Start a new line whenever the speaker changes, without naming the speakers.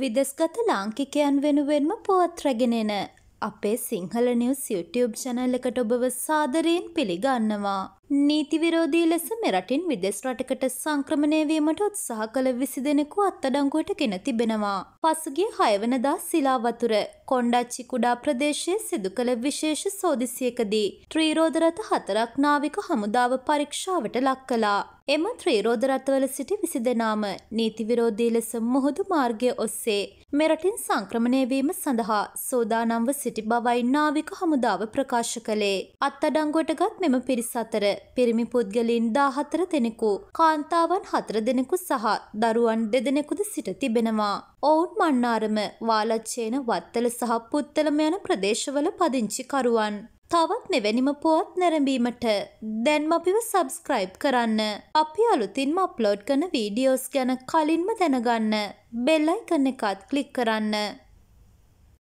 විදෙස්ගත ලාංකිකයන් වෙනුවෙන්ම පුවත් රැගෙනෙන අපේ සිංහල නිවස් YouTube channel එකට ඔබව සාදරයෙන් පිළිගන්නවා. නීති විරෝධී ලෙස මෙරටින් විදෙස් රටකට සංක්‍රමණය වීමට උත්සාහ කළ විසි දෙනෙකු අත්තඩංගුවට ගෙන තිබෙනවා. පසුගිය හයවනදා සිලාවතුර කොණ්ඩච්චි කුඩා ප්‍රදේශයේ සිදු කළ විශේෂ සෝදිසියකදී ත්‍රීරෝධරත හතරක් නාවික හමුදාව පරීක්ෂාවට ලක් කලා. එම ත්‍රීරෝධරත්වල සිටි විසි දෙනාම නීති විරෝධී ලෙස මුහුදු මාර්ගය ඔස්සේ මෙරටින් සංක්‍රමණය වීම සඳහා සෝදානම්ව සිටි බවයි නාවික හමුදාව ප්‍රකාශ කළේ. අත්තඩංගුවටගත් මෙම පිරිස අතර පිරිමි පුද්ගලින් දාහතර දෙනෙකු කාන්තාවන් හතර දෙනෙකු සහ දරුවන් දෙදෙනෙකුද සිට තිබෙනවා. ඔවුන් මන්නාරම වාලච්චේන වත්තල සහ පුත්තලම යන ප්‍රදේශවල පදිංචිකරුවන්. තවත් මෙවැනිම පුවත් නැරඹීමට දැන්ම අපිව සබස්ක්‍රයිබ් කරන්න. අපි අලුතින්ම අප්ලෝඩ් කරන වීඩියෝස් ගැන කලින්ම දැනගන්න. බෙල්ලයිකන්න එකත් කලික් කරන්න.